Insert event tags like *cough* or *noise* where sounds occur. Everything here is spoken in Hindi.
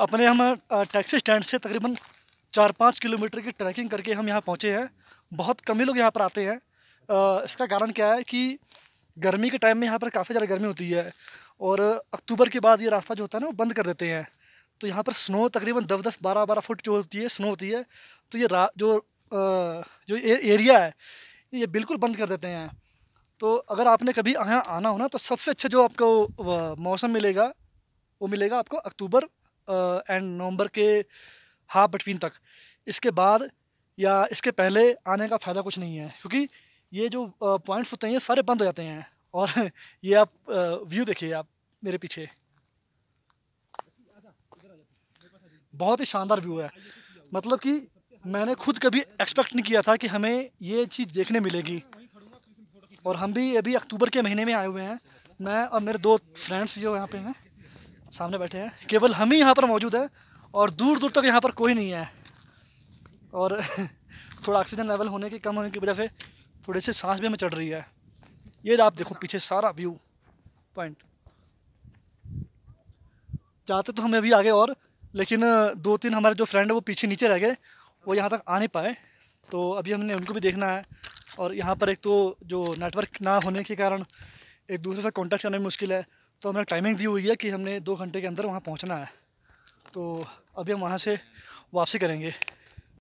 अपने हम टैक्सी स्टैंड से तकरीबन चार पाँच किलोमीटर की ट्रैकिंग करके हम यहाँ पहुँचे हैं बहुत कम ही लोग यहाँ पर आते हैं इसका कारण क्या है कि गर्मी के टाइम में यहाँ पर काफ़ी ज़्यादा गर्मी होती है और अक्टूबर के बाद ये रास्ता जो होता है ना वो बंद कर देते हैं तो यहाँ पर स्नो तकरीबन दस दस बारह बारह फुट जो होती है स्नो होती है तो ये रा जो जो ए, एरिया है ये बिल्कुल बंद कर देते हैं तो अगर आपने कभी यहाँ आना हो ना तो सबसे अच्छा जो आपको मौसम मिलेगा वो मिलेगा आपको अक्टूबर एंड नवंबर के हाफ बिटवीन तक इसके बाद या इसके पहले आने का फ़ायदा कुछ नहीं है क्योंकि ये जो पॉइंट्स होते हैं ये सारे बंद हो जाते हैं और *laughs* ये आप व्यू देखिए आप मेरे पीछे बहुत ही शानदार व्यू है मतलब कि मैंने खुद कभी एक्सपेक्ट नहीं किया था कि हमें ये चीज़ देखने मिलेगी और हम भी अभी अक्टूबर के महीने में आए हुए हैं मैं और मेरे दो फ्रेंड्स जो यहाँ पे हैं सामने बैठे हैं केवल हम ही यहाँ पर मौजूद है और दूर दूर तक यहाँ पर कोई नहीं है और *laughs* थोड़ा ऑक्सीजन लेवल होने के कम होने की वजह से थोड़े से सांस भी हमें चढ़ रही है ये आप देखो पीछे सारा व्यू पॉइंट चाहते तो हमें अभी आगे और लेकिन दो तीन हमारे जो फ्रेंड है वो पीछे नीचे रह गए वो यहाँ तक आ नहीं पाए तो अभी हमने उनको भी देखना है और यहाँ पर एक तो जो नेटवर्क ना होने के कारण एक दूसरे से कॉन्टैक्ट करना भी मुश्किल है तो हमें टाइमिंग दी हुई है कि हमने दो घंटे के अंदर वहाँ पहुँचना है तो अभी हम वहाँ से वापसी करेंगे